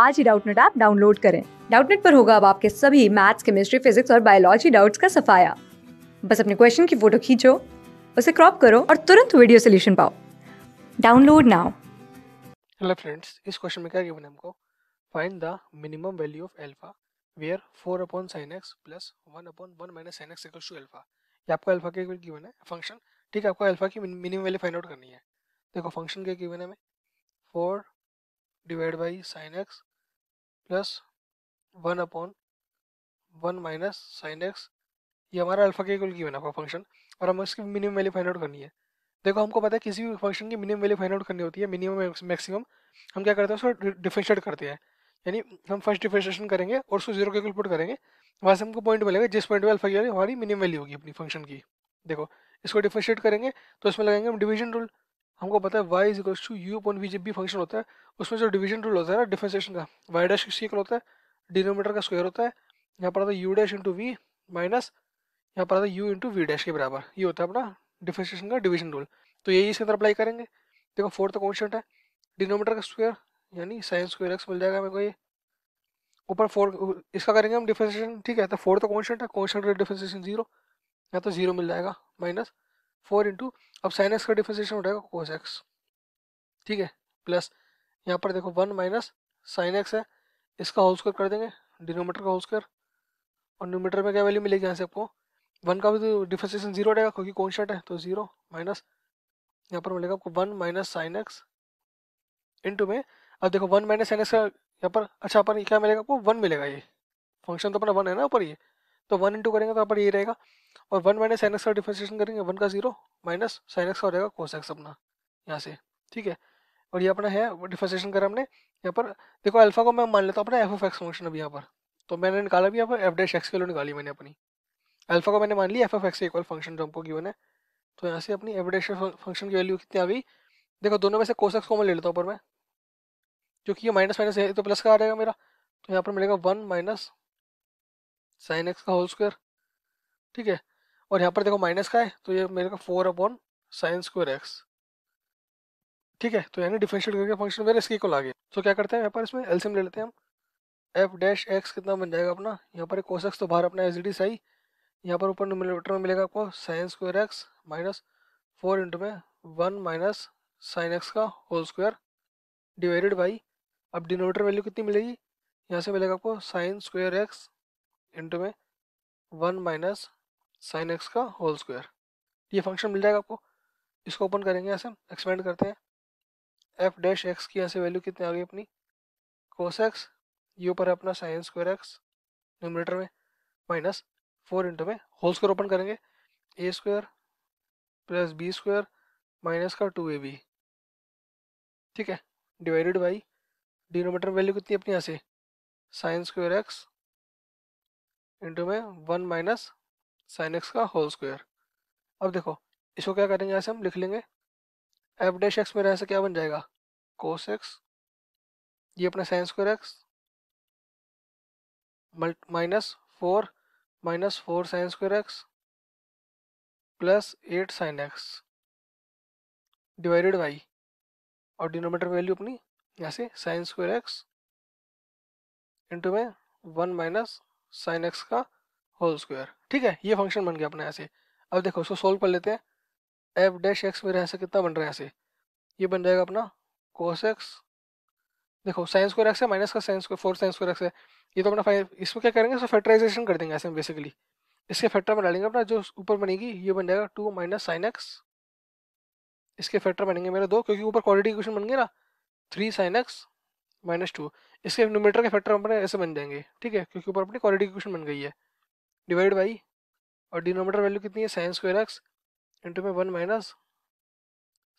आज ही Doubtnut app download करें डाउटनेट पर होगा अब आपके सभी मैथ्स केमिस्ट्री फिजिक्स और बायोलॉजी डाउट्स का सफाया बस अपने क्वेश्चन की फोटो खींचो उसे क्रॉप करो और तुरंत वीडियो सोल्यूशन पाओ डाउनलोड नाउ हेलो फ्रेंड्स इस क्वेश्चन में क्या गिवन है हमको find the minimum value of alpha where 4 upon sin x plus 1 upon 1 minus sin x equals to alpha ये आपको अल्फा के इक्वल गिवन है फंक्शन ठीक है आपको अल्फा की मिनिमम वैल्यू फाइंड आउट करनी है देखो फंक्शन के गिवन है हमें 4 divide by sin x plus one upon one minus sine x ये हमारा अल्फा के इक्वल बना आपका फंक्शन और हमें इसकी मिनिमम वैल्यू फाइंड आउट करनी है देखो हमको पता है किसी भी फंक्शन की मिनिमम वैल्यू फाइंड आउट करनी होती है मिनिमम मैक्सिमम हम क्या करते हैं उसको डिफ्रेंशिएट करते हैं यानी हम फर्स्ट डिफ्रेंशिएशन करेंगे और उसको जीरो के इक्वल पुट करेंगे वहाँ से हमको पॉइंट मिलेगा जिस पॉइंट पर अल्फा की वैल्यू हमारी मिनिमम वैल्यू होगी अपनी फंक्शन की देखो इसको डिफ्रेंशिएट करेंगे तो इसमें लगाएंगे हम डिवीजन रूल हमको पता है y equals to u upon v जब भी फंक्शन होता है उसमें जो डिवीजन रूल होता है ना डिफ्रेंसिएशन का वाई डैश इक्वल होता है डिनोमीटर का स्क्वायर होता है यहाँ पर आता है u dash into v minus यहाँ पर आता है यू इंटू वी डैश के बराबर ये होता है अपना डिफ्रेंसिएशन का डिवीजन रूल तो यही इसके अंदर अप्लाई करेंगे देखो फोर्थ तो कॉन्स्टेंट है डिनोमीटर का स्क्वायर यानी साइन स्क्वायर एक्स मिल जाएगा मेरे को ये ऊपर फोर इसका करेंगे हम डिफ्रेंसिएशन ठीक है तो फोर्थ तो कॉन्स्टेंट है कॉन्स्टेंट डिफ्रेंसिएशन जीरो या तो जीरो मिल जाएगा माइनस फोर इंटू अब साइन एक्स का डिफ्रेंसिएशन हो जाएगा कोस एक्स ठीक है प्लस यहाँ पर देखो वन माइनस साइन एक्स है इसका होल स्क्वायर कर देंगे डिनोमीटर का होल स्क्वायर और न्यूमीटर में क्या वैल्यू मिलेगी यहाँ से आपको वन का भी तो डिफ्रेंसिएशन जीरो रहेगा क्योंकि कॉन्स्टेंट है तो जीरो माइनस यहाँ पर मिलेगा आपको one minus sine x into में अब देखो वन माइनस साइन एक्स का यहाँ पर अच्छा अपन क्या मिलेगा आपको वन मिलेगा ये फंक्शन तो अपना वन है ना ऊपर ये तो वन इंटू करेंगे तो यहाँ पर ये रहेगा और वन माइनस साइन एक्स का डिफ्रेंसिएशन करेंगे वन का जीरो माइनस साइन एक्स का हो जाएगा कोस एक्स अपना यहाँ से ठीक है और ये अपना है डिफ्रेंसिएशन करा हमने यहाँ पर देखो अल्फा को मैं मान लेता हूँ अपना एफ ऑफ एक्स फंक्शन अभी यहाँ पर तो मैंने निकाला भी यहाँ पर एफ डैश एक्स किलो निकाली मैंने अपनी अल्फा को मैंने मान लिया f of x equal function जो हमको गिवन है तो यहाँ से अपनी एफ डैश फंक्शन की वैल्यू कितनी आ गई देखो दोनों में से कोस एक्स को मैं ले लेता हूँ ऊपर मैं क्योंकि ये माइनस माइनस है तो प्लस का आ जाएगा मेरा तो यहाँ पर मिलेगा वन माइनस साइन एक्स का होल स्क्वायर ठीक है और यहाँ पर देखो माइनस का है तो ये मेरे का four upon sine square x ठीक है तो यानी डिफरेंशिएट करके फंक्शन मेरे इसके इक्वल आ गया तो क्या करते हैं यहाँ पर इसमें एल्सियम ले लेते हैं हम एफ डैश एक्स कितना बन जाएगा अपना यहाँ पर कोस एक्स तो बाहर अपना एज डी सही यहाँ पर ऊपर न्यूमिनेटर में मिलेगा आपको sine square x minus four into में वन माइनस साइन एक्स का होल स्क्वायर डिवाइडेड बाई अब डिनोमीटर वैल्यू कितनी मिलेगी यहाँ से मिलेगा आपको साइन स्क्वायर एक्स इंटू में वन माइनस साइन एक्स का होल स्क्वायर ये फंक्शन मिल जाएगा आपको इसको ओपन करेंगे ऐसे एक्सपेंड करते हैं एफ डैश एक्स की यहाँ से वैल्यू कितनी आ गई अपनी कोस एक्स ये ऊपर है अपना साइन स्क्वायर एक्स न्यूमिनेटर में माइनस फोर इंटू में होल स्क्वायर ओपन करेंगे a square plus b square minus का टू ए बी ठीक है डिवाइडेड बाई डिनोमीटर वैल्यू कितनी अपनी यहाँ से साइन स्क्वायर एक्स इंटू में वन माइनस साइन एक्स का होल स्क्वायर अब देखो इसको क्या करेंगे ऐसे हम लिख लेंगे एफ डैश एक्स मेरा ऐसे क्या बन जाएगा कोस एक्स ये अपना sine square x minus four minus four sine square x plus eight sine x divided by और डिनोमीटर वैल्यू अपनी यहाँ से साइन स्क्वायर एक्स इंटू में वन माइनस साइन एक्स का होल स्क्वायर ठीक है ये फंक्शन बन गया अपने यहाँ से अब देखो इसको सोल्व कर लेते हैं एफ डैश एक्स मेरे यहाँ से कितना बन रहा है यहाँ से ये बन जाएगा अपना कोस एक्स देखो साइन स्क्वायर एक्स है माइनस का sine square four sine square x है ये तो अपना फाइव इसमें क्या करेंगे इसको फैक्टराइजेशन कर देंगे ऐसे बेसिकली इसके फैक्टर में डालेंगे अपना जो ऊपर बनेगी ये बन जाएगा टू माइनस साइन एक्स इसके फैक्टर बनेंगे मेरे दो क्योंकि ऊपर क्वालिटी क्वेश्चन बन गए ना three sine x minus two इसके न्यूमीटर के फैक्टर अपने ऐसे बन जाएंगे ठीक है क्योंकि ऊपर अपनी क्वालिटी इक्वेशन बन गई है डिवाइड बाई और डिनोमीटर वैल्यू कितनी है साइन स्क्वायर एक्स इंटू में वन माइनस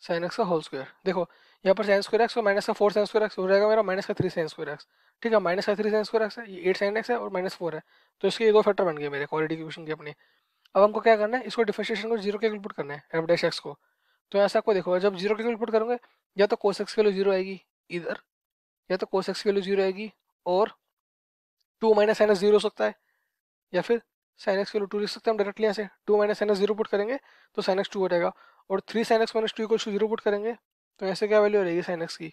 साइन एक्स का होल स्क्वायर देखो यहाँ पर साइन स्क्वायर एक्स और माइनस का फोर साइन स्क्वायर एक्स हो जाएगा मेरा माइनस का थ्री साइन स्क्वायर एक्स ठीक है माइनस का थ्री साइन स्क्वायर एक्स है ये एट साइन एक्स है और माइनस फोर है तो इसके ये दो फैक्टर बन गए मेरे क्वालिटी इक्वेशन के अपने अब हमको क्या करना है इसको डिफ्रेंशिएशन को जीरो के इनपुट करना है एफ डैश एक्स को तो ऐसा आपको देखो जब जीरो के इनपुट करोगे या तो कोस एक्स के वैल्यू जीरो आएगी इधर या तो कोस एक्स की वैल्यू जीरो आएगी और two minus sine x zero हो सकता है या फिर साइन एक्स वैल्यू टू लिख सकते हैं हम डायरेक्टली यहाँ से two minus sine x zero put करेंगे तो साइन एक्स टू हो जाएगा और three sine x minus two equal to zero put करेंगे तो यहाँ से क्या वैल्यू रहेगी साइन एक्स की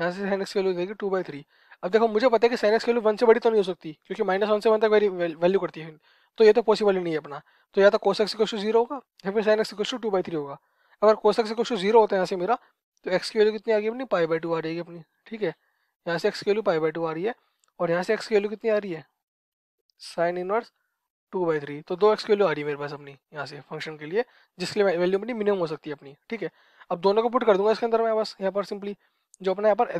यहाँ से साइन एक्स वैल्यू रहेगी टू बाई थ्री अब देखो मुझे पता है कि साइन एक्स वैल्यू वन से बड़ी तो नहीं हो सकती क्योंकि माइनस वन से वन तक वैल्यू करती है तो ये तो पॉसिबल ही नहीं है अपना तो या तो cos x question to zero होगा या फिर sine x question to two by three होगा अगर cos x equal to zero होता है यहाँ से मेरा तो एक्स की वैल्यू कितनी आ गई अपनी पाई बाई टू आ रही है अपनी ठीक है यहाँ से एक्स की वैल्यू पाई बाई टू आ रही है और यहाँ से एक्स की वैल्यू कितनी आ रही है sine inverse two by three तो दो एक्स की वैल्यू आ रही है मेरे पास अपनी यहाँ से फंक्शन के लिए जिसके लिए वैल्यू अपनी मिनिमम हो सकती है अपनी ठीक है अब दोनों को पुट कर दूंगा इसके अंदर मैं बस यहाँ पर सिंपली जो अपना यहाँ पर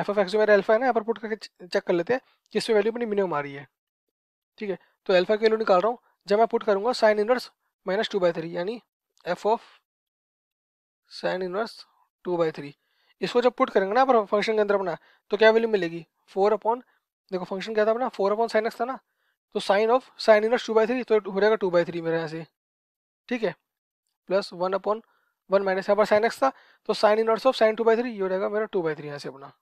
एफ एफ एक्स जो मेरा एल्फा है ना यहाँ पर पुट करके चेक कर लेते हैं कि इसमें वैल्यू अपनी मिनिमम आ रही है ठीक है तो एल्फा की वैल्यू निकाल रहा हूँ जब मैं पुट करूँगा sine inverse minus two by three यानी f of sine inverse two by three इसको जब पुट करेंगे ना फंक्शन के अंदर अपना तो क्या वैल्यू मिलेगी फोर अपॉन देखो फंक्शन क्या था अपना फोर अपॉन साइन एक्स था ना तो sine of sine inverse two by three तो हो जाएगा टू बाई थ्री मेरे यहाँ से ठीक है plus one upon one minus यहाँ पर साइन एक्स था तो sine inverse of sine two by three ये हो जाएगा मेरा टू बाई थ्री यहाँ से अपना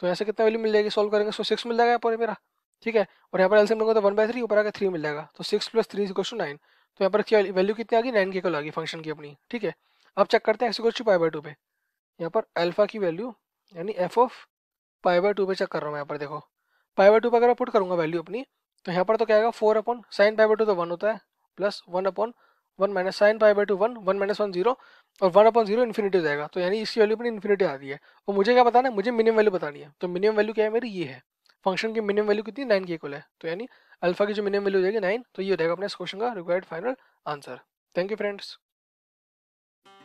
तो यहाँ से कितना वैल्यू मिल जाएगी सॉल्व करेंगे सो सिक्स मिल जाएगा यहाँ पर मेरा ठीक है और यहाँ पर एल्सियम लूंगा तो वन बाई थ्री ऊपर आगे थ्री मिल जाएगा तो six plus three equal to nine तो यहाँ पर वैल्यू कितनी आ गई नाइन के कल आ गई फंक्शन की अपनी ठीक है अब चेक करते हैं x equal to pi by two पे यहाँ पर अल्फा की वैल्यू यानी f of pi by two पे चेक कर रहा हूँ यहाँ पर देखो पाई बाई टू पर अगर मैं पुट करूँगा वैल्यू अपनी तो यहाँ पर तो क्या आएगा four upon sine pi by two तो वन होता है plus one upon one minus sine pi by two one one minus one zero और वन अपॉन जीरो इन्फिनिटी हो जाएगा तो यानी इसकी वैल्यू अपनी इन्फिनिटी आ रही है और मुझे क्या बताना है मुझे मिनिमम वैल्यू बतानी है तो मिनिमम वैल्यू क्या है मेरी ये है फंक्शन की मिनिमम वैल्यू कितनी नाइन की इक्वल है तो यानी अल्फा की जो मिनिमम वैल्यू हो जाएगी नाइन तो ये हो जाएगा अपने इस क्वेश्चन का required final answer thank you friends